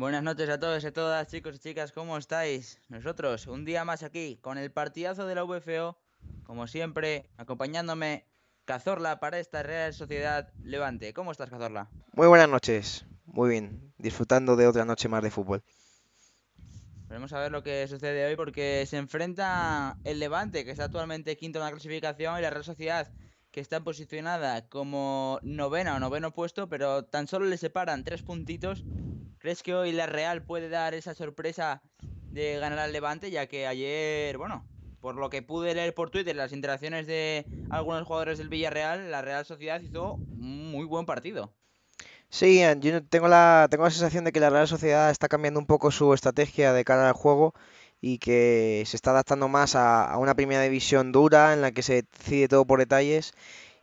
Buenas noches a todos y a todas, chicos y chicas, ¿cómo estáis? Nosotros, un día más aquí, con el partidazo de la VFO, como siempre, acompañándome Cazorla para esta Real Sociedad Levante. ¿Cómo estás, Cazorla? Muy buenas noches, muy bien, disfrutando de otra noche más de fútbol. Vamos a ver lo que sucede hoy porque se enfrenta el Levante, que está actualmente quinto en la clasificación, y la Real Sociedad, que está posicionada como novena o noveno puesto, pero tan solo le separan tres puntitos ¿Crees que hoy la Real puede dar esa sorpresa de ganar al Levante? Ya que ayer, bueno, por lo que pude leer por Twitter, las interacciones de algunos jugadores del Villarreal, la Real Sociedad hizo un muy buen partido. Sí, eh, yo tengo la, tengo la sensación de que la Real Sociedad está cambiando un poco su estrategia de cara al juego y que se está adaptando más a, a una primera división dura en la que se decide todo por detalles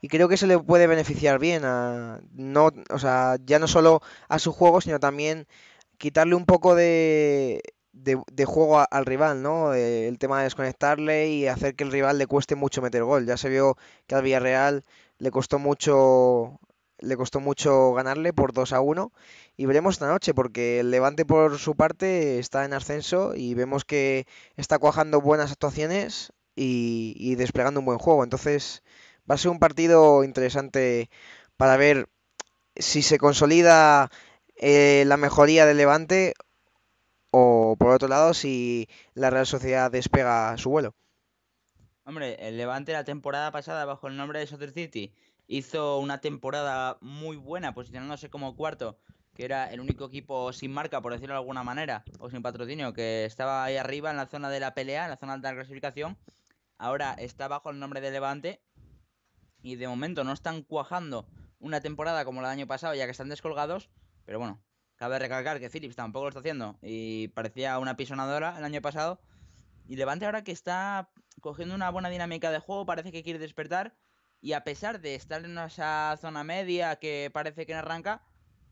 y creo que se le puede beneficiar bien a no, o sea, ya no solo a su juego, sino también quitarle un poco de, de, juego al rival, ¿no? Eh, el tema de desconectarle y hacer que el rival le cueste mucho meter gol. Ya se vio que al Villarreal le costó mucho le costó mucho ganarle por 2 a 1 y veremos esta noche porque el Levante por su parte está en ascenso y vemos que está cuajando buenas actuaciones y, y desplegando un buen juego. Entonces, Va a ser un partido interesante para ver si se consolida eh, la mejoría del Levante o por otro lado si la Real Sociedad despega su vuelo. Hombre, el Levante la temporada pasada bajo el nombre de Soccer City hizo una temporada muy buena posicionándose como cuarto, que era el único equipo sin marca, por decirlo de alguna manera, o sin patrocinio, que estaba ahí arriba en la zona de la pelea, en la zona de la clasificación. Ahora está bajo el nombre de Levante y de momento no están cuajando una temporada como la del año pasado, ya que están descolgados, pero bueno, cabe recalcar que Philips tampoco lo está haciendo y parecía una pisonadora el año pasado. Y Levante ahora que está cogiendo una buena dinámica de juego, parece que quiere despertar. Y a pesar de estar en esa zona media que parece que no arranca,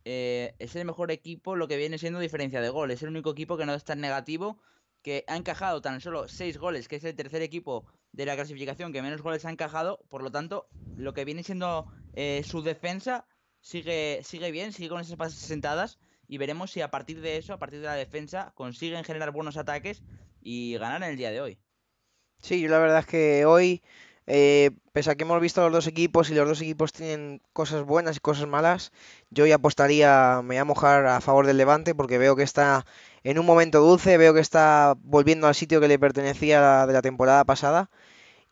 eh, es el mejor equipo lo que viene siendo diferencia de gol. Es el único equipo que no está en negativo, que ha encajado tan solo 6 goles, que es el tercer equipo de la clasificación que menos goles ha encajado, por lo tanto, lo que viene siendo eh, su defensa sigue, sigue bien, sigue con esas pases sentadas y veremos si a partir de eso, a partir de la defensa, consiguen generar buenos ataques y ganar en el día de hoy. Sí, yo la verdad es que hoy eh, pese a que hemos visto los dos equipos y los dos equipos tienen cosas buenas y cosas malas, yo ya apostaría, me voy a mojar a favor del Levante porque veo que está en un momento dulce, veo que está volviendo al sitio que le pertenecía de la temporada pasada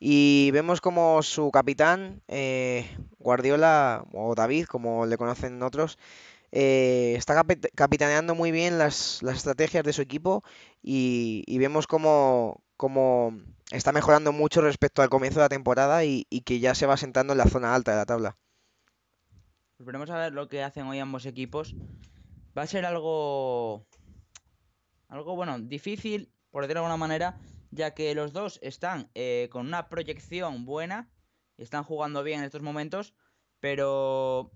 y vemos como su capitán, eh, Guardiola o David, como le conocen otros, eh, está capitaneando muy bien las, estrategias de su equipo y, y vemos como como está mejorando mucho respecto al comienzo de la temporada y, que ya se va sentando en la zona alta de la tabla. veremos a ver lo que hacen hoy ambos equipos. Va a ser algo. Algo, bueno, difícil, por decirlo de alguna manera, ya que los dos están eh, con una proyección buena, están jugando bien en estos momentos, pero.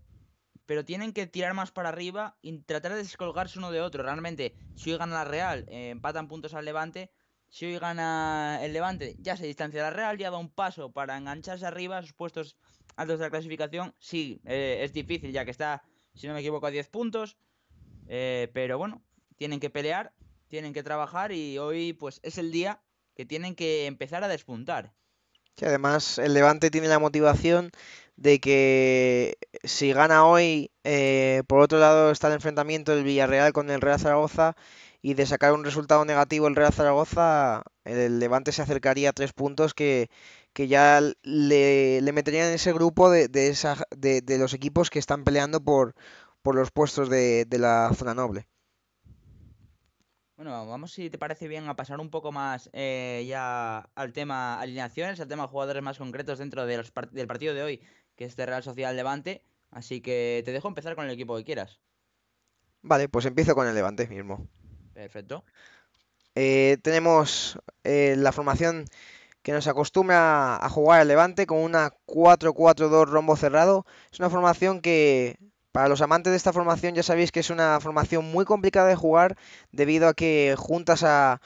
Pero tienen que tirar más para arriba y tratar de descolgarse uno de otro. Realmente, si hoy gana la Real, eh, empatan puntos al Levante, si hoy gana el Levante, ya se distancia la Real, ya da un paso para engancharse arriba a sus puestos altos de la clasificación. Sí, eh, es difícil ya que está, si no me equivoco, a 10 puntos. Eh, pero bueno, tienen que pelear, tienen que trabajar y hoy pues es el día que tienen que empezar a despuntar. Que además el Levante tiene la motivación de que si gana hoy, eh, por otro lado está el enfrentamiento del Villarreal con el Real Zaragoza y de sacar un resultado negativo el Real Zaragoza, el Levante se acercaría a tres puntos que, ya le, meterían en ese grupo de, esa, de, los equipos que están peleando por, por los puestos de, la zona noble. Bueno, vamos si te parece bien a pasar un poco más eh, ya al tema alineaciones, al tema jugadores más concretos dentro de los del partido de hoy, que es de Real Sociedad Levante. Así que te dejo empezar con el equipo que quieras. Vale, pues empiezo con el Levante mismo. Perfecto. Eh, tenemos eh, la formación que nos acostumbra a jugar el Levante con una 4-4-2 rombo cerrado. Es una formación que para los amantes de esta formación ya sabéis que es una formación muy complicada de jugar debido a que juntas a,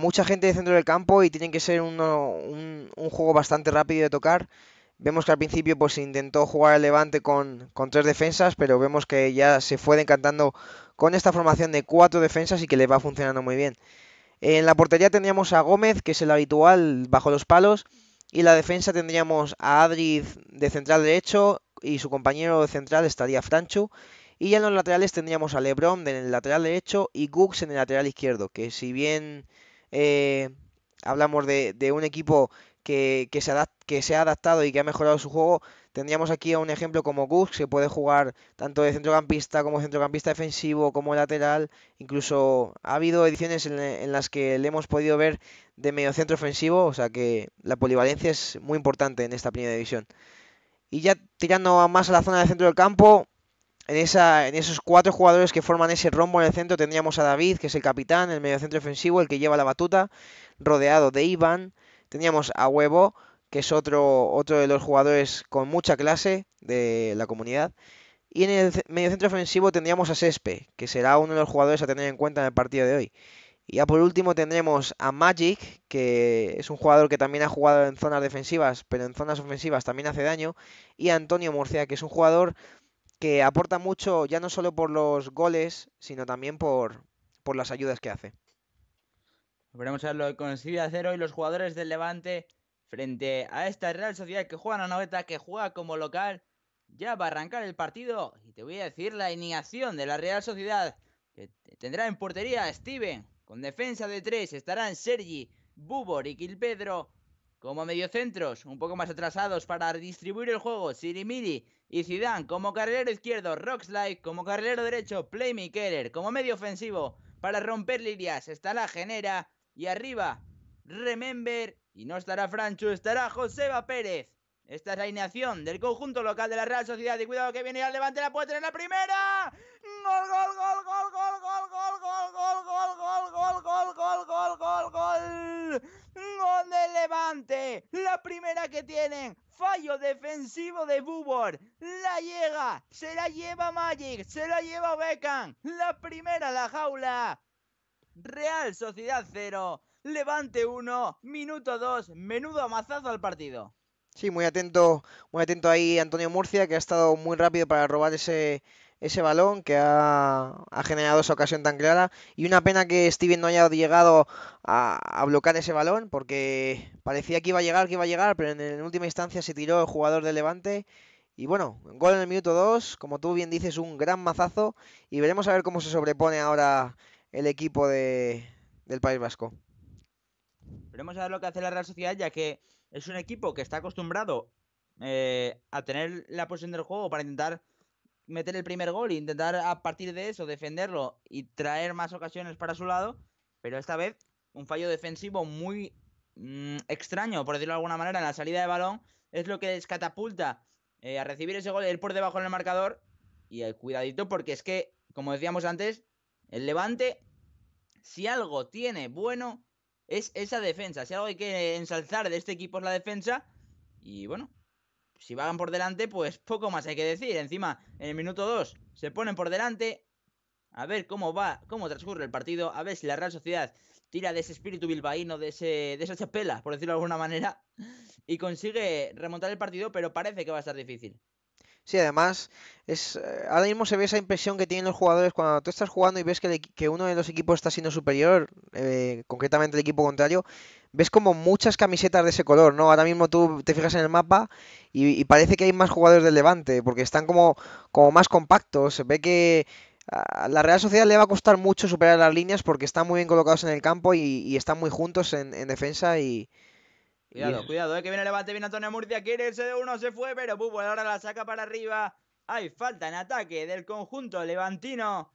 mucha gente de centro del campo y tienen que ser un, un, juego bastante rápido de tocar. Vemos que al principio pues intentó jugar el Levante con, tres defensas, pero vemos que ya se fue decantando con esta formación de cuatro defensas y que le va funcionando muy bien. En la portería tendríamos a Gómez, que es el habitual bajo los palos, y la defensa tendríamos a Adrid de central derecho y su compañero de central estaría Franchu. Y ya en los laterales tendríamos a Lebron en el lateral derecho y Gux en el lateral izquierdo, que si bien eh, hablamos de, de, un equipo que, se ha adaptado y que ha mejorado su juego. Tendríamos aquí a un ejemplo como Gus, que puede jugar tanto de centrocampista como centrocampista defensivo, como lateral. Incluso ha habido ediciones en, las que le hemos podido ver de mediocentro ofensivo, o sea que la polivalencia es muy importante en esta primera división. Y ya tirando más a la zona del centro del campo, en, esa, en esos cuatro jugadores que forman ese rombo en el centro tendríamos a David, que es el capitán, el mediocentro ofensivo, el que lleva la batuta, rodeado de Iván, Teníamos a Huevo, que es otro, otro de los jugadores con mucha clase de la comunidad. Y en el medio centro ofensivo tendríamos a Sespe, que será uno de los jugadores a tener en cuenta en el partido de hoy. Y ya por último tendremos a Magic, que es un jugador que también ha jugado en zonas defensivas, pero en zonas ofensivas también hace daño. Y a Antonio Murcia, que es un jugador que aporta mucho ya no solo por los goles, sino también por, por las ayudas que hace. Veremos a ver lo que consigue hacer hoy los jugadores del Levante frente a esta Real Sociedad que juega la Noveta, que juega como local. Ya va a arrancar el partido y te voy a decir la iniciación de la Real Sociedad que tendrá en portería a Steven. Con defensa de tres estarán Sergi, Bubor y Kilpedro Como mediocentros, un poco más atrasados para distribuir el juego, Sirimiri y Zidane. Como carrilero izquierdo, Roxlike. Como carrilero derecho, Playmaker. Como medio ofensivo, para romper está la Genera. Y arriba, remember, y no estará Francho, estará Joseba Pérez. Esta es la alineación del conjunto local de la Real Sociedad. Y cuidado que viene al levante, la puerta en la primera. Gol, gol, gol, gol, gol, gol, gol, gol, gol, gol, gol, gol, gol, gol, gol, gol, gol. levante. La primera que tienen. Fallo defensivo de Bubor. La llega. Se la lleva Magic. Se la lleva Beckham. La primera la jaula. Real Sociedad 0, Levante 1, minuto 2, menudo amazazo al partido. Sí, muy atento, muy atento ahí Antonio Murcia, que ha estado muy rápido para robar ese, ese balón que ha, generado esa ocasión tan clara. Y una pena que Steven no haya llegado a, bloquear ese balón, porque parecía que iba a llegar, que iba a llegar, pero en, última instancia se tiró el jugador del Levante. Y bueno, gol en el minuto 2, como tú bien dices, un gran mazazo. Y veremos a ver cómo se sobrepone ahora el equipo de, del País Vasco. Veremos a ver lo que hace la Real Sociedad, ya que es un equipo que está acostumbrado eh, a tener la posición del juego para intentar meter el primer gol e intentar a partir de eso defenderlo y traer más ocasiones para su lado, pero esta vez un fallo defensivo muy mm, extraño, por decirlo de alguna manera, en la salida de balón, es lo que les catapulta eh, a recibir ese gol, el por debajo en el marcador y el eh, cuidadito, porque es que, como decíamos antes, el Levante si algo tiene bueno, es esa defensa. Si algo hay que ensalzar de este equipo es la defensa. Y bueno, si van por delante, pues poco más hay que decir. Encima, en el minuto 2 se ponen por delante. A ver cómo va, cómo transcurre el partido. A ver si la Real Sociedad tira de ese espíritu bilbaíno, de, de esa chapela, por decirlo de alguna manera. Y consigue remontar el partido, pero parece que va a ser difícil. Sí, además, es, eh, ahora mismo se ve esa impresión que tienen los jugadores cuando tú estás jugando y ves que, que uno de los equipos está siendo superior, eh, concretamente el equipo contrario, ves como muchas camisetas de ese color, ¿no? Ahora mismo tú te fijas en el mapa y, parece que hay más jugadores del Levante, porque están como, como más compactos, se ve que... A la Real Sociedad le va a costar mucho superar las líneas porque están muy bien colocados en el campo y, están muy juntos en, en defensa y, Cuidado, cuidado, eh, que viene Levante, viene Antonio Murcia, quiere ese de uno, se fue, pero ahora la saca para arriba. Hay falta en ataque del conjunto levantino.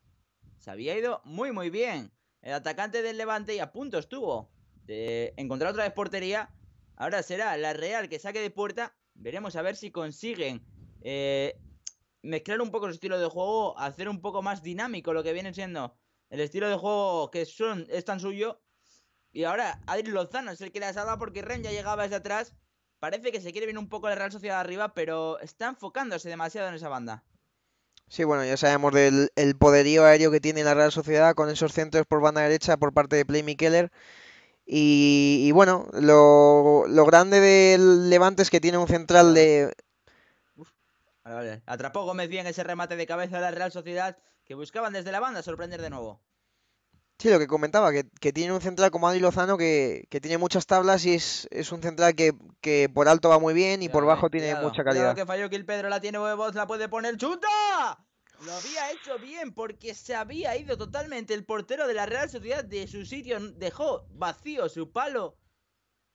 Se había ido muy, muy bien. El atacante del Levante y a punto estuvo de encontrar otra vez portería. Ahora será la Real que saque de puerta. Veremos a ver si consiguen eh, mezclar un poco su estilo de juego, hacer un poco más dinámico lo que viene siendo el estilo de juego que es tan suyo y ahora Adri Lozano es el que la salva porque Ren ya llegaba desde atrás. Parece que se quiere venir un poco la Real Sociedad arriba, pero está enfocándose demasiado en esa banda. Sí, bueno, ya sabemos del poderío aéreo que tiene la Real Sociedad con esos centros por banda derecha por parte de Play Mikeller. Y, y, bueno, lo, grande del Levante es que tiene un central de. vale, Atrapó Gómez bien ese remate de cabeza de la Real Sociedad que buscaban desde la banda sorprender de nuevo. Sí, lo que comentaba, que, tiene un central como Adri Lozano que, tiene muchas tablas y es, un central que, por alto va muy bien y por bajo tiene mucha calidad. Lo que falló que el Pedro la tiene huevos, la puede poner chuta. Lo había hecho bien porque se había ido totalmente el portero de la Real Sociedad de su sitio, dejó vacío su palo.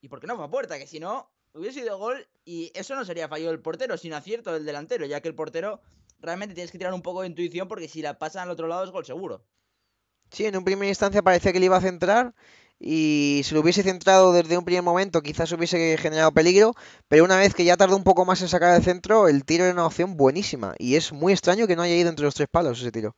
Y por qué no fue a puerta, que si no hubiese sido gol y eso no sería fallo del portero, sino acierto del delantero, ya que el portero realmente tienes que tirar un poco de intuición porque si la pasan al otro lado es gol seguro. Sí, en un primera instancia parecía que le iba a centrar y si lo hubiese centrado desde un primer momento quizás hubiese generado peligro, pero una vez que ya tardó un poco más en sacar el centro, el tiro era una opción buenísima y es muy extraño que no haya ido entre los tres palos ese tiro.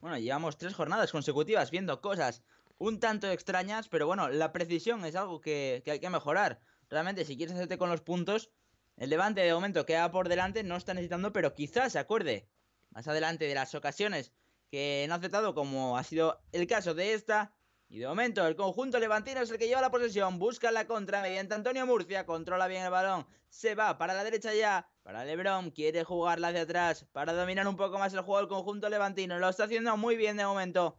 Bueno, llevamos tres jornadas consecutivas viendo cosas un tanto extrañas, pero bueno, la precisión es algo que, que hay que mejorar. Realmente, si quieres hacerte con los puntos, el Levante de momento queda por delante, no está necesitando, pero quizás se acuerde más adelante de las ocasiones que no ha aceptado como ha sido el caso de esta. Y de momento el conjunto levantino es el que lleva la posesión, busca la contra mediante Antonio Murcia, controla bien el balón, se va para la derecha ya, para Lebron, quiere jugarla hacia atrás, para dominar un poco más el juego el conjunto levantino, lo está haciendo muy bien de momento.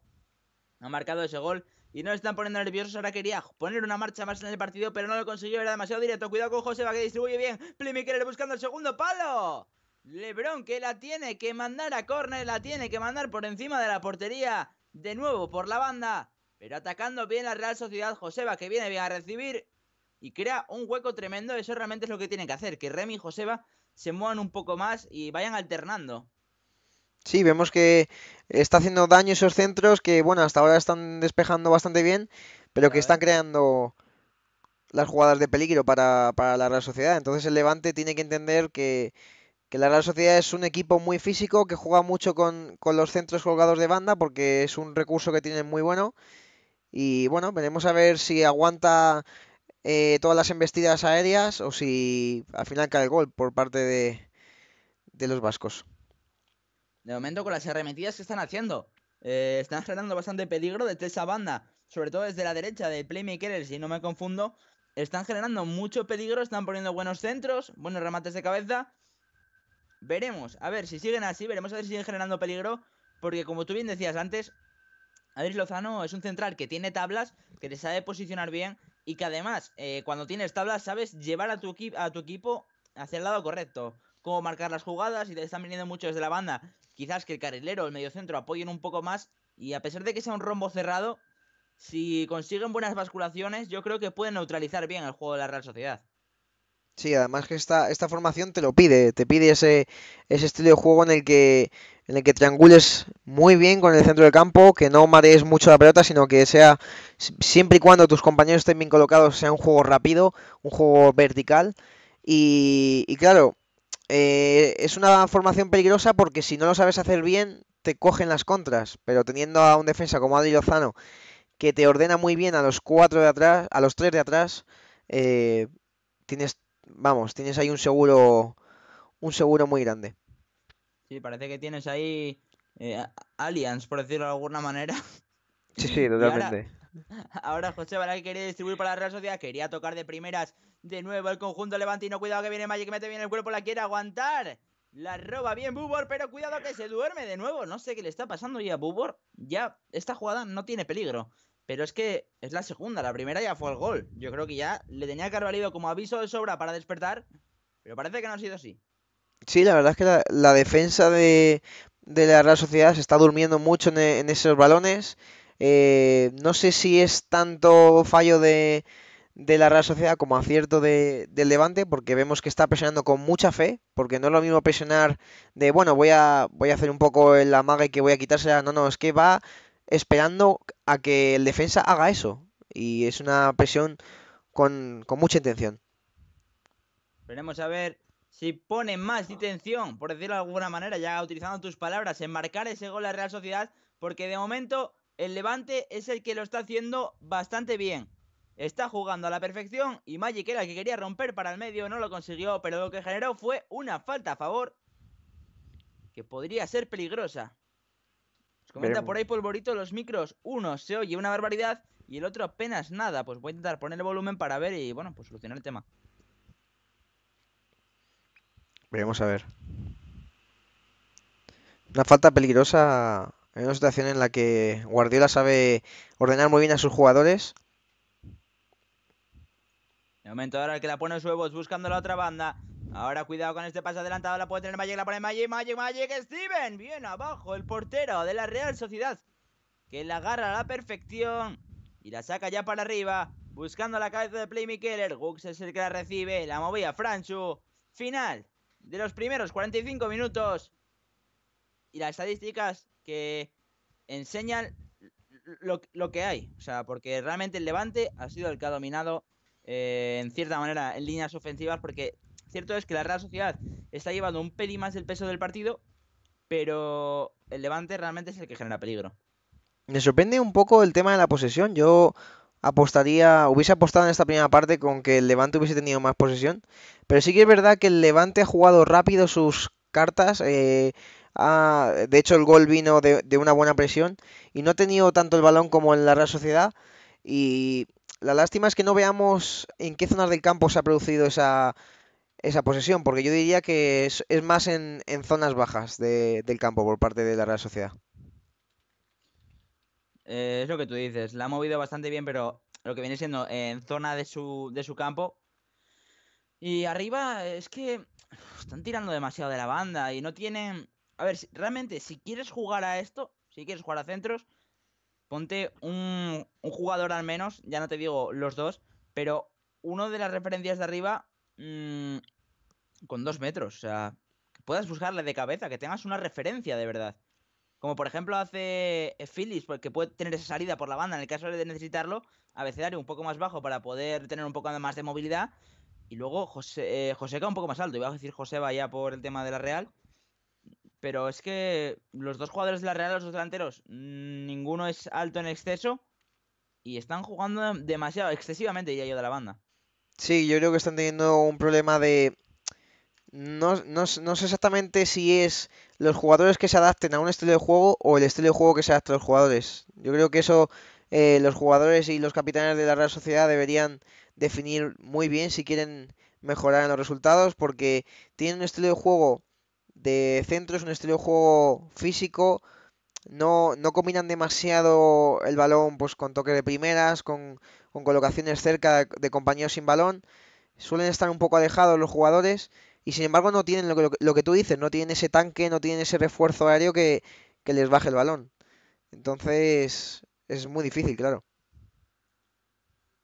Ha marcado ese gol y no están poniendo nerviosos. Ahora quería poner una marcha más en el partido, pero no lo consiguió. Era demasiado directo. Cuidado con Joseba que distribuye bien. Playmaker buscando el segundo palo. Lebrón que la tiene que mandar a córner, la tiene que mandar por encima de la portería, de nuevo por la banda, pero atacando bien la Real Sociedad Joseba que viene bien a recibir y crea un hueco tremendo, eso realmente es lo que tiene que hacer, que Remy y Joseba se muevan un poco más y vayan alternando. Sí, vemos que está haciendo daño esos centros que, bueno, hasta ahora están despejando bastante bien, pero que están creando las jugadas de peligro para, para la Real Sociedad. Entonces el Levante tiene que entender que, que la Real Sociedad es un equipo muy físico, que juega mucho con, los centros colgados de banda, porque es un recurso que tienen muy bueno. Y bueno, veremos a ver si aguanta eh, todas las embestidas aéreas o si al final cae el gol por parte de, los vascos. De momento con las arremetidas que están haciendo. Eh, están generando bastante peligro desde esa banda, sobre todo desde la derecha de Playmaker si no me confundo. Están generando mucho peligro, están poniendo buenos centros, buenos remates de cabeza. Veremos, a ver, si siguen así, veremos a ver si siguen generando peligro. Porque como tú bien decías antes, Adris Lozano es un central que tiene tablas, que te sabe posicionar bien y que además, eh, cuando tienes tablas, sabes llevar a tu, a tu equipo hacia el lado correcto. Cómo marcar las jugadas y te están viniendo muchos desde la banda. Quizás que el carrilero, el mediocentro apoyen un poco más. Y a pesar de que sea un rombo cerrado, si consiguen buenas basculaciones, yo creo que pueden neutralizar bien el juego de la Real Sociedad. Sí, además que esta, esta formación te lo pide, te pide ese, ese estilo de juego en el que en el que triangules muy bien con el centro del campo, que no marees mucho la pelota, sino que sea siempre y cuando tus compañeros estén bien colocados, sea un juego rápido, un juego vertical. Y, claro, eh, es una formación peligrosa porque si no lo sabes hacer bien, te cogen las contras. Pero teniendo a un defensa como Adri Lozano, que te ordena muy bien a los cuatro de atrás, a los tres de atrás, eh, tienes vamos, tienes ahí un seguro, un seguro muy grande. Sí, parece que tienes ahí eh, aliens, Allianz, por decirlo de alguna manera. Sí, sí, totalmente. Ahora, ahora, José que quería distribuir para la Real Sociedad, quería tocar de primeras de nuevo el conjunto levantino. Cuidado que viene que mete bien el cuerpo, la quiere aguantar. La roba bien Bubor, pero cuidado que se duerme de nuevo. No sé qué le está pasando ya a Bubor. Ya esta jugada no tiene peligro. Pero es que es la segunda, la primera ya fue el gol. Yo creo que ya le tenía que haber valido como aviso de sobra para despertar, pero parece que no ha sido así. Sí, la verdad es que la, defensa de, de, la Real Sociedad se está durmiendo mucho en, esos balones. Eh, no sé si es tanto fallo de, de la Real Sociedad como acierto de, del Levante, porque vemos que está presionando con mucha fe, porque no es lo mismo presionar de, bueno, voy a, voy a hacer un poco el amague que voy a quitársela, no, no, es que va esperando a que el defensa haga eso. Y es una presión con, mucha intención. Veremos a ver si pone más intención, por decirlo de alguna manera, ya utilizando tus palabras, en marcar ese gol a Real Sociedad, porque de momento el Levante es el que lo está haciendo bastante bien. Está jugando a la perfección y Magic era el que quería romper para el medio, no lo consiguió, pero lo que generó fue una falta a favor que podría ser peligrosa. Comenta por ahí polvorito los micros. Uno se oye una barbaridad y el otro apenas nada. Pues voy a intentar poner el volumen para ver y bueno, pues solucionar el tema. Veremos a ver. Una falta peligrosa en una situación en la que Guardiola sabe ordenar muy bien a sus jugadores. De momento ahora el que la pone su Huevos buscando la otra banda. Ahora cuidado con este paso adelantado, la puede tener Magic, la pone Magic, Magic, Magic, Steven. Bien abajo el portero de la Real Sociedad que la agarra a la perfección y la saca ya para arriba, buscando la cabeza de Playmaker. Gux es el que la recibe, la movía Franchu. Final de los primeros 45 minutos. Y las estadísticas que enseñan lo, que hay. O sea, porque realmente el Levante ha sido el que ha dominado eh, en cierta manera en líneas ofensivas porque cierto es que la Real Sociedad está llevando un pelín más el peso del partido, pero el Levante realmente es el que genera peligro. Me sorprende un poco el tema de la posesión. Yo apostaría, hubiese apostado en esta primera parte con que el Levante hubiese tenido más posesión. Pero sí que es verdad que el Levante ha jugado rápido sus cartas. Eh, de hecho, el gol vino de, de, una buena presión y no ha tenido tanto el balón como en la Real Sociedad. Y la lástima es que no veamos en qué zonas del campo se ha producido esa, esa posesión, porque yo diría que es, más en, en, zonas bajas del campo por parte de la Real Sociedad. Eh, es lo que tú dices, la ha movido bastante bien, pero lo que viene siendo en zona de su, de su campo. Y arriba es que están tirando demasiado de la banda y no tienen... A ver, realmente, si quieres jugar a esto, si quieres jugar a centros, ponte un, un jugador al menos, ya no te digo los dos, pero uno de las referencias de arriba mmm, con dos metros. O sea, que puedas buscarle de cabeza, que tengas una referencia de verdad. Como por ejemplo hace Phillips, porque pues, puede tener esa salida por la banda en el caso de necesitarlo, a abecedario un poco más bajo para poder tener un poco más de movilidad. Y luego José, eh, cae un poco más alto. Iba a decir va ya por el tema de la Real. Pero es que los dos jugadores de la Real, los dos delanteros, mm, ninguno es alto en exceso. Y están jugando demasiado, excesivamente, ya yo, de la banda. Sí, yo creo que están teniendo un problema de, no, no, no, sé exactamente si es los jugadores que se adapten a un estilo de juego o el estilo de juego que se adapta a los jugadores. Yo creo que eso eh, los jugadores y los capitanes de la Real Sociedad deberían definir muy bien si quieren mejorar en los resultados porque tienen un estilo de juego de centro, es un estilo de juego físico, no, no combinan demasiado el balón pues con toque de primeras, con, con colocaciones cerca de compañeros sin balón, suelen estar un poco alejados los jugadores y sin embargo no tienen lo que, tú dices, no tienen ese tanque, no tienen ese refuerzo aéreo que, que les baje el balón. Entonces es muy difícil, claro.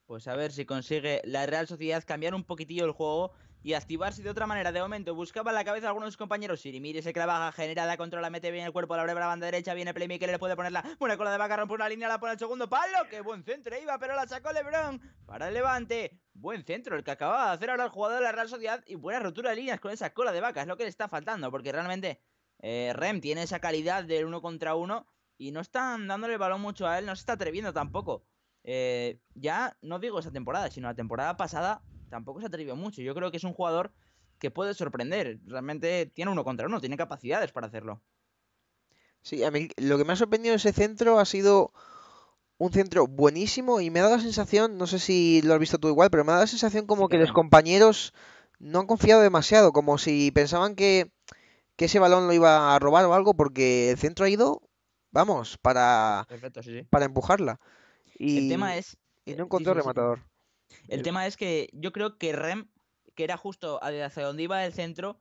Pues a ver si consigue la Real Sociedad cambiar un poquitillo el juego y activarse de otra manera. De momento, buscaba la cabeza a algunos compañeros. Sirimir se generada generada la mete bien el cuerpo, la breve la banda derecha, viene Playmaker, le puede ponerla. Buena cola de vaca, rompe una línea, la pone al segundo palo. ¡Qué buen centro iba! Pero la sacó Lebron para el levante. Buen centro el que acababa de hacer ahora el jugador de la Real Sociedad y buena rotura de líneas con esa cola de vaca. Es lo que le está faltando porque realmente eh, Rem tiene esa calidad del uno contra uno y no están dándole el balón mucho a él, no se está atreviendo tampoco. Eh, ya no digo esa temporada, sino la temporada pasada tampoco se atrevió mucho. Yo creo que es un jugador que puede sorprender. Realmente tiene uno contra uno, tiene capacidades para hacerlo. Sí, a mí lo que me ha sorprendido ese centro ha sido un centro buenísimo y me ha dado la sensación, no sé si lo has visto tú igual, pero me ha dado la sensación como que los compañeros no han confiado demasiado, como si pensaban que, ese balón lo iba a robar o algo, porque el centro ha ido, vamos, para, para empujarla. Y, el tema es, y no eh, encontró rematador. El tema es que yo creo que Rem, que era justo hacia donde iba el centro,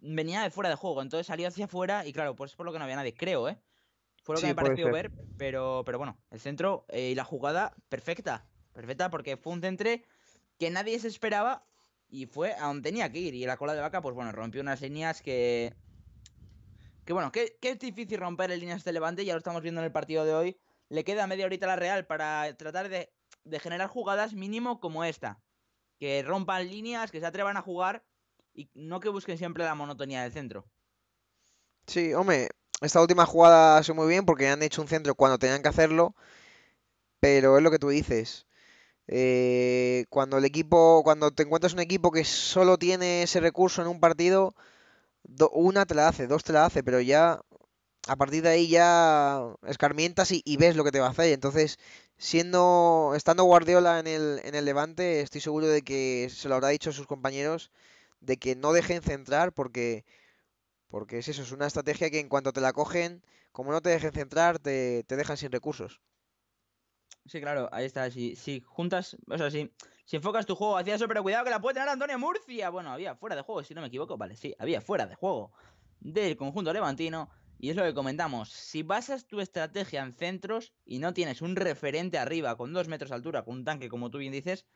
venía de fuera de juego, entonces salió hacia afuera y claro, pues por lo que no había nadie, creo, ¿eh? Fue lo que me pareció ver, pero, pero bueno, el centro eh, y la jugada perfecta, perfecta porque fue un centre que nadie se esperaba y fue a donde tenía que ir y la cola de vaca, pues bueno, rompió unas líneas que... Que bueno, que, es difícil romper en líneas de Levante, ya lo estamos viendo en el partido de hoy. Le queda media horita a la Real para tratar de de generar jugadas mínimo como esta. Que rompan líneas, que se atrevan a jugar y no que busquen siempre la monotonía del centro. Sí, hombre, esta última jugada ha sido muy bien porque han hecho un centro cuando tenían que hacerlo, pero es lo que tú dices. Eh, cuando el equipo, cuando te encuentras un equipo que solo tiene ese recurso en un partido, una te la hace, dos te la hace, pero ya a partir de ahí ya escarmientas y, ves lo que te va a hacer. Entonces, siendo estando Guardiola en el, en el Levante, estoy seguro de que se lo habrá dicho a sus compañeros de que no dejen centrar porque porque es eso, es una estrategia que en cuanto te la cogen, como no te dejen centrar, te, te dejan sin recursos. Sí, claro, ahí está. Si, si juntas, o sea, si, si enfocas tu juego hacia eso, pero cuidado que la puede tener Antonio Murcia. Bueno, había fuera de juego, si no me equivoco, vale, sí, había fuera de juego del conjunto levantino. Y es lo que comentamos, si basas tu estrategia en centros y no tienes un referente arriba con dos metros de altura, con un tanque como tú bien dices,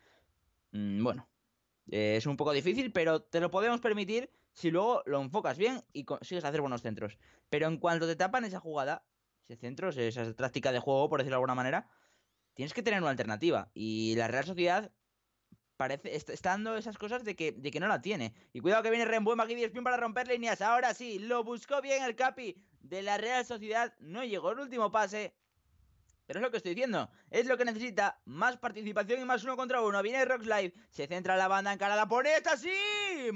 mm, bueno, eh, es un poco difícil, pero te lo podemos permitir si luego lo enfocas bien y consigues hacer buenos centros. Pero en cuanto te tapan esa jugada, ese centro, esa táctica de juego, por decirlo de alguna manera, tienes que tener una alternativa. Y la Real Sociedad parece está, dando esas cosas de que, no la tiene. Y cuidado que viene Rembuema aquí, bien para romper líneas. Ahora sí, lo buscó bien el Capi de la Real Sociedad. No llegó el último pase. Pero es lo que estoy diciendo, es lo que necesita más participación y más uno contra uno. Viene Rocks se centra la banda encarada por esta, sí,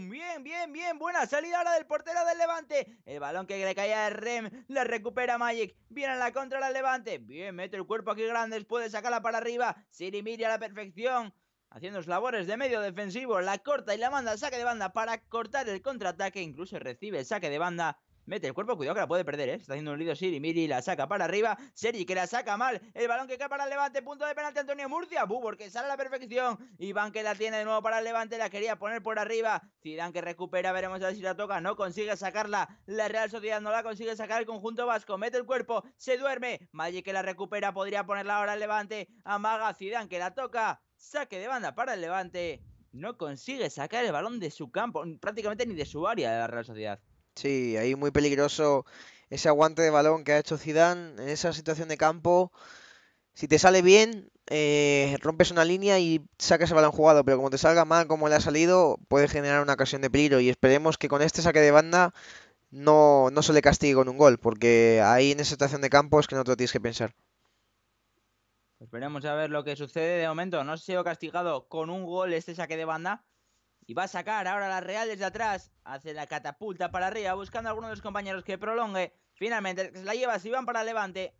bien, bien, bien, buena salida ahora del portero del Levante. El balón que le caía a Rem, le recupera Magic, viene a la contra del Levante, bien, mete el cuerpo aquí grande, puede sacarla para arriba, Sirimiri a la perfección. Haciendo sus labores de medio defensivo, la corta y la manda, saque de banda para cortar el contraataque, incluso recibe el saque de banda Mete el cuerpo, cuidado que la puede perder, ¿eh? está haciendo un lío Siri, Miri la saca para arriba. Sergi que la saca mal. El balón que cae para el levante. Punto de penalti Antonio Murcia. Bubor que sale a la perfección. Iván que la tiene de nuevo para el levante. La quería poner por arriba. Zidane que recupera. Veremos a ver si la toca. No consigue sacarla. La Real Sociedad no la consigue sacar. El conjunto vasco mete el cuerpo. Se duerme. Magic que la recupera. Podría ponerla ahora al levante. Amaga Zidane que la toca. Saque de banda para el levante. No consigue sacar el balón de su campo. Prácticamente ni de su área de la Real Sociedad. Sí, ahí muy peligroso ese aguante de balón que ha hecho Zidane en esa situación de campo. Si te sale bien, eh, rompes una línea y sacas el balón jugado, pero como te salga mal como le ha salido, puede generar una ocasión de peligro y esperemos que con este saque de banda no, no se le castigue con un gol, porque ahí en esa situación de campo es que no te lo tienes que pensar. Esperemos pues a ver lo que sucede de momento. No se ha ha castigado con un gol este saque de banda, y va a sacar ahora la Real desde atrás. Hace la catapulta para arriba, buscando a alguno de los compañeros que prolongue. Finalmente se la lleva van para Levante.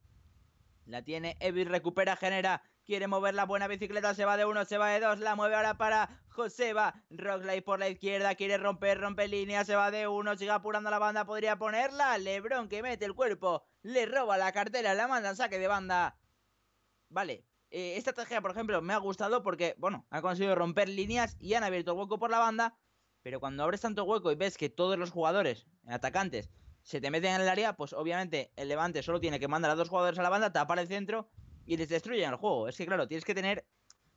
La tiene Evi recupera, genera. Quiere mover la buena bicicleta, se va de uno, se va de dos, la mueve ahora para Joseba. Rockley por la izquierda, quiere romper, rompe línea, se va de uno, sigue apurando la banda, podría ponerla. Lebron que mete el cuerpo, le roba la cartera, la manda saque de banda. Vale, eh, esta estrategia, por ejemplo, me ha gustado porque, bueno, ha conseguido romper líneas y han abierto hueco por la banda. Pero cuando abres tanto hueco y ves que todos los jugadores, atacantes, se te meten en el área, pues obviamente el Levante solo tiene que mandar a dos jugadores a la banda, tapar el centro y les destruyen el juego. Es que, claro, tienes que tener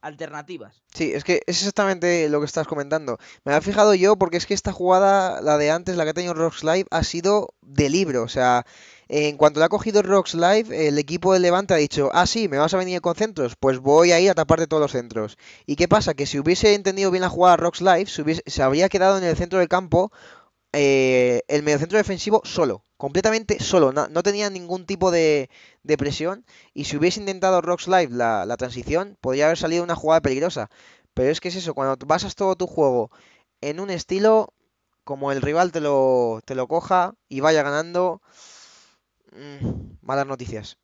alternativas. Sí, es que es exactamente lo que estás comentando. Me he fijado yo porque es que esta jugada, la de antes, la que ha tenido Rocks Live, ha sido de libro. O sea, en cuanto la ha cogido Rocks Live, el equipo de Levante ha dicho, ah, sí, me vas a venir con centros, pues voy a ir a taparte todos los centros. ¿Y qué pasa? Que si hubiese entendido bien la jugada Rocks Live, se habría quedado en el centro del campo eh, el mediocentro defensivo solo, completamente solo, no, tenía ningún tipo de, presión y si hubiese intentado Rocks Live la, transición, podría haber salido una jugada peligrosa. Pero es que es eso, cuando basas todo tu juego en un estilo, como el rival te lo, te lo coja y vaya ganando, mm, malas noticias.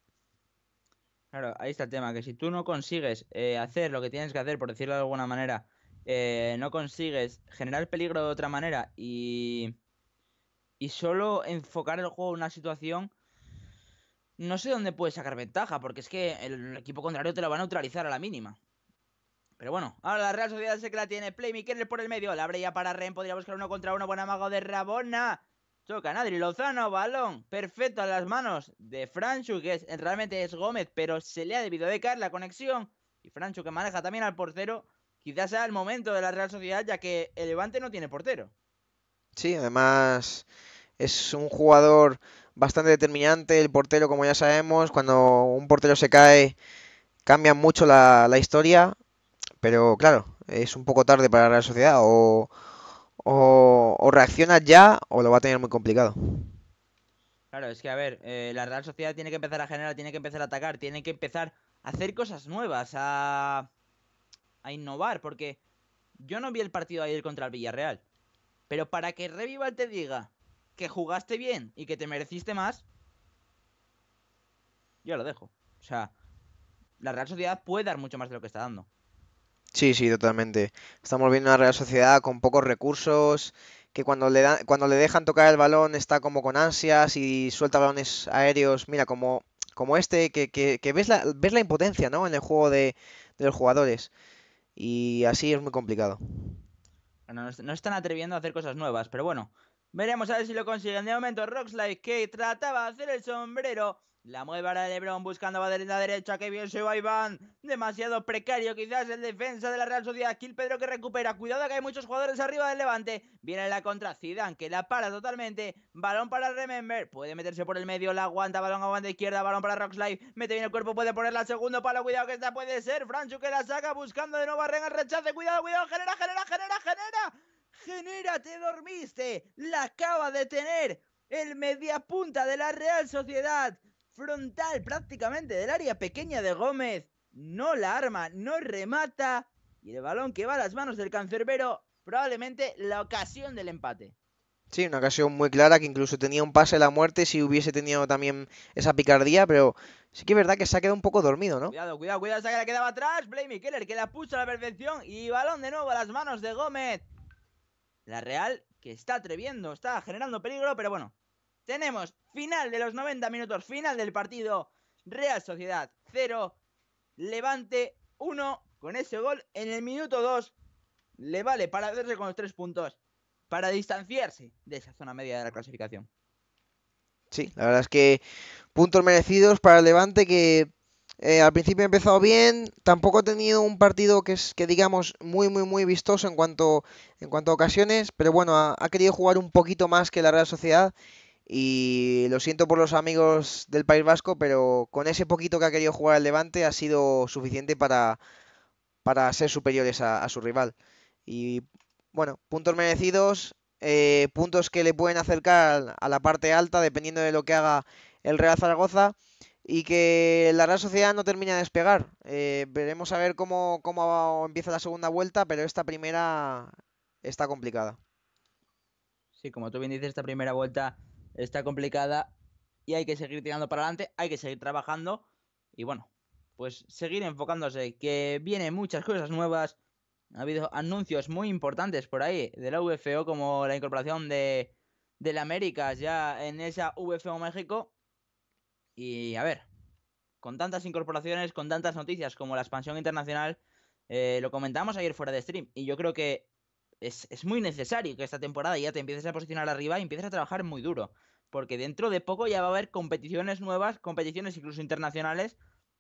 Claro, ahí está el tema, que si tú no consigues eh, hacer lo que tienes que hacer, por decirlo de alguna manera, eh, no consigues generar peligro de otra manera y, y solo enfocar el juego en una situación, no sé dónde puedes sacar ventaja, porque es que el equipo contrario te lo va a neutralizar a la mínima. Pero bueno, ahora la Real Sociedad sé que la tiene Playmaker por el medio. La abre para Ren. Podría buscar uno contra uno. Buen amago de Rabona. Choca Nadri Lozano. Balón. Perfecto a las manos de Franchu, que es, realmente es Gómez, pero se le ha debido caer la conexión. Y Franchu que maneja también al portero quizás sea el momento de la Real Sociedad, ya que el Levante no tiene portero. Sí, además es un jugador bastante determinante, el portero, como ya sabemos, cuando un portero se cae cambia mucho la, historia, pero claro, es un poco tarde para la Real Sociedad, o, reacciona ya o lo va a tener muy complicado. Claro, es que a ver, eh, la Real Sociedad tiene que empezar a generar, tiene que empezar a atacar, tiene que empezar a hacer cosas nuevas, a a innovar, porque yo no vi el partido ayer contra el Villarreal. Pero para que Revival te diga que jugaste bien y que te mereciste más, yo lo dejo. O sea, la Real Sociedad puede dar mucho más de lo que está dando. Sí, sí, totalmente. Estamos viendo una Real Sociedad con pocos recursos, que cuando le, dan... cuando le dejan tocar el balón está como con ansias y suelta balones aéreos, mira, como, como este, que, que, que ves, la, ves la impotencia ¿no? en el juego de, de los jugadores. Y así es muy complicado. no están atreviendo a hacer cosas nuevas, pero bueno. Veremos a ver si lo consiguen. De momento, like que trataba de hacer el sombrero, la mueve para Lebron buscando a la derecha. Que bien se va Iván. Demasiado precario quizás el defensa de la Real Sociedad. Kill Pedro que recupera. Cuidado que hay muchos jugadores arriba del Levante. Viene la contra Zidane que la para totalmente. Balón para Remember. Puede meterse por el medio. La aguanta. Balón a aguanta izquierda. Balón para Roxlife. Mete bien el cuerpo. Puede ponerla la segundo palo. Cuidado que esta puede ser. Franchu que la saca buscando de nuevo a Rengar. Rechace. Cuidado, cuidado. Genera, genera, genera, genera. Genera, te dormiste. La acaba de tener el mediapunta de la Real Sociedad frontal prácticamente del área pequeña de Gómez. No la arma, no remata. Y el balón que va a las manos del cancerbero, probablemente la ocasión del empate. Sí, una ocasión muy clara que incluso tenía un pase a la muerte si hubiese tenido también esa picardía, pero sí que es verdad que se ha quedado un poco dormido, ¿no? Cuidado, cuidado, cuidado, esa que la quedaba atrás, Blamey Keller que la puso a la perfección y balón de nuevo a las manos de Gómez. La Real que está atreviendo, está generando peligro, pero bueno, tenemos final de los 90 minutos, final del partido. Real Sociedad 0, Levante 1. Con ese gol en el minuto 2 le vale para hacerse con los 3 puntos, para distanciarse de esa zona media de la clasificación. Sí, la verdad es que puntos merecidos para el Levante que eh, al principio ha empezado bien, tampoco ha tenido un partido que es que digamos muy muy muy vistoso en cuanto en cuanto a ocasiones, pero bueno, ha querido jugar un poquito más que la Real Sociedad y lo siento por los amigos del País Vasco, pero con ese poquito que ha querido jugar el Levante ha sido suficiente para, para ser superiores a, su rival. Y bueno, puntos merecidos, eh, puntos que le pueden acercar a la parte alta dependiendo de lo que haga el Real Zaragoza y que la Real Sociedad no termina de despegar. Eh, veremos a ver cómo, cómo, empieza la segunda vuelta, pero esta primera está complicada. Sí, como tú bien dices, esta primera vuelta está complicada y hay que seguir tirando para adelante, hay que seguir trabajando y bueno, pues seguir enfocándose, que vienen muchas cosas nuevas. Ha habido anuncios muy importantes por ahí de la VFO, como la incorporación de, la América ya en esa VFO México. Y a ver, con tantas incorporaciones, con tantas noticias como la expansión internacional, eh, lo comentamos ayer fuera de stream. Y yo creo que es, muy necesario que esta temporada ya te empieces a posicionar arriba y empieces a trabajar muy duro. Porque dentro de poco ya va a haber competiciones nuevas, competiciones incluso internacionales,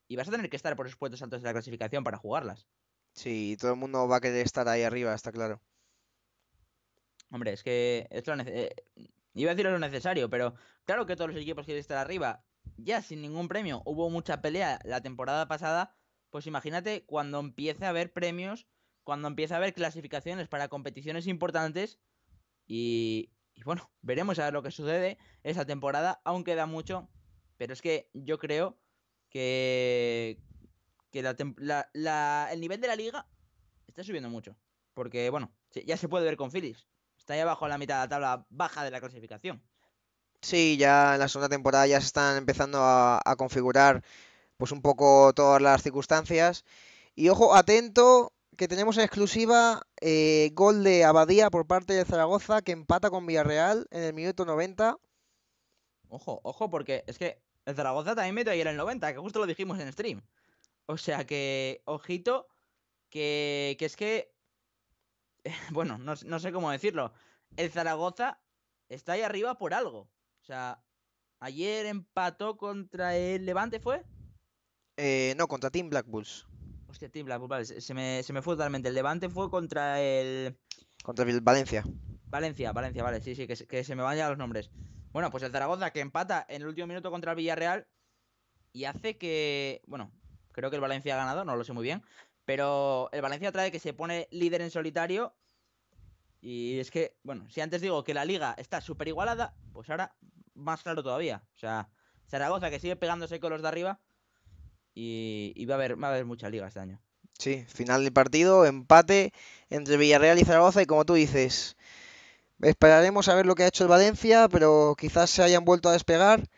y vas a tener que estar por esos puestos altos de la clasificación para jugarlas. Sí, todo el mundo va a querer estar ahí arriba, está claro. Hombre, es que es lo eh, iba a decir lo necesario, pero claro que todos los equipos quieren estar arriba. Ya sin ningún premio, hubo mucha pelea la temporada pasada, pues imagínate cuando empiece a haber premios cuando empieza a haber clasificaciones para competiciones importantes. Y, bueno, veremos a ver lo que sucede Esa temporada, aún queda mucho, pero es que yo creo que, que el nivel de la liga está subiendo mucho, porque bueno, ya se puede ver con Phillips, está ahí abajo a la mitad de la tabla baja de la clasificación. Sí, ya en la segunda temporada ya se están empezando a, a configurar pues un poco todas las circunstancias. Y ojo, atento, que tenemos en exclusiva eh, gol de Abadía por parte de Zaragoza que empata con Villarreal en el minuto 90. Ojo, ojo, porque es que el Zaragoza también metió ayer el 90, que justo lo dijimos en stream. O sea que, ojito, que, es que. Bueno, no, no sé cómo decirlo. El Zaragoza está ahí arriba por algo. O sea, ayer empató contra el Levante, ¿fue? Eh, no, contra Team Black Bulls. Hostia, Tibla, pues vale, se me, se me fue totalmente. El Levante fue contra el. Contra el Valencia. Valencia, Valencia, vale, sí, sí, que, que se me vayan los nombres. Bueno, pues el Zaragoza que empata en el último minuto contra el Villarreal y hace que. Bueno, creo que el Valencia ha ganado, no lo sé muy bien. Pero el Valencia trae que se pone líder en solitario. Y es que, bueno, si antes digo que la liga está súper igualada, pues ahora más claro todavía. O sea, Zaragoza que sigue pegándose con los de arriba y, va, a haber, va a haber muchas ligas este año. Sí, final del partido, empate entre Villarreal y Zaragoza y como tú dices, esperaremos a ver lo que ha hecho el Valencia, pero quizás se hayan vuelto a despegar.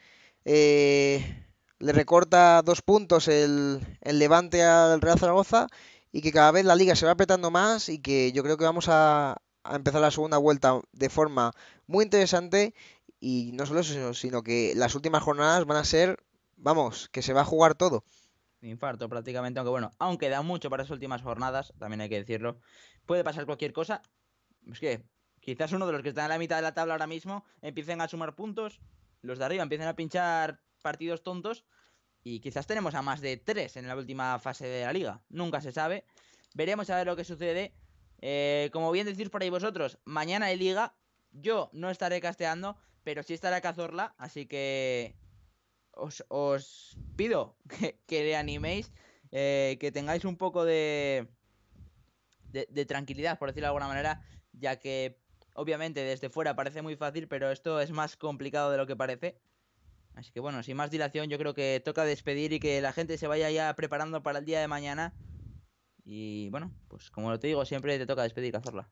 Eh, le recorta dos puntos el, Levante al Real Zaragoza y que cada vez la liga se va apretando más y que yo creo que vamos a empezar la segunda vuelta de forma muy interesante y no solo eso, sino que las últimas jornadas van a ser, vamos, que se va a jugar todo infarto prácticamente, aunque bueno, aunque da mucho para las últimas jornadas, también hay que decirlo. Puede pasar cualquier cosa. Es que quizás uno de los que están en la mitad de la tabla ahora mismo empiecen a sumar puntos, los de arriba empiecen a pinchar partidos tontos y quizás tenemos a más de tres en la última fase de la liga. Nunca se sabe. Veremos a ver lo que sucede. Eh, como bien decís por ahí vosotros, mañana hay liga. Yo no estaré casteando, pero sí estará Cazorla, así que os, pido que, que le animéis, eh, que tengáis un poco de, de, tranquilidad, por decirlo de alguna manera, ya que obviamente desde fuera parece muy fácil, pero esto es más complicado de lo que parece. Así que bueno, sin más dilación, yo creo que toca despedir y que la gente se vaya ya preparando para el día de mañana. Y bueno, pues como te digo, siempre te toca despedir, y cazarla.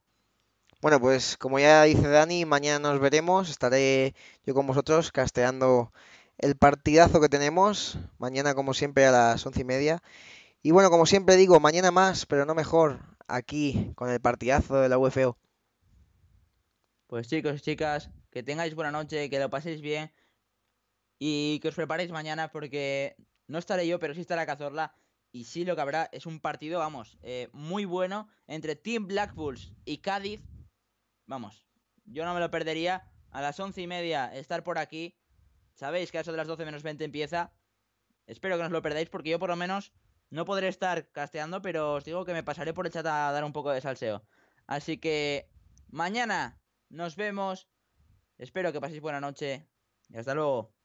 Bueno, pues como ya dice Dani, mañana nos veremos. Estaré yo con vosotros casteando el partidazo que tenemos. Mañana, como siempre, a las once y media. Y bueno, como siempre digo, mañana más, pero no mejor, aquí con el partidazo de la UFO. Pues chicos y chicas, que tengáis buena noche, que lo paséis bien y que os preparéis mañana porque no estaré yo, pero sí estará Cazorla. Y sí lo que habrá es un partido, vamos, eh, muy bueno entre Team Black Bulls y Cádiz. Vamos, yo no me lo perdería. A las once y media estar por aquí Sabéis que a eso de las 12 menos 20 empieza. Espero que no os lo perdáis porque yo por lo menos no podré estar casteando, pero os digo que me pasaré por el chat a dar un poco de salseo. Así que mañana nos vemos. Espero que paséis buena noche y hasta luego.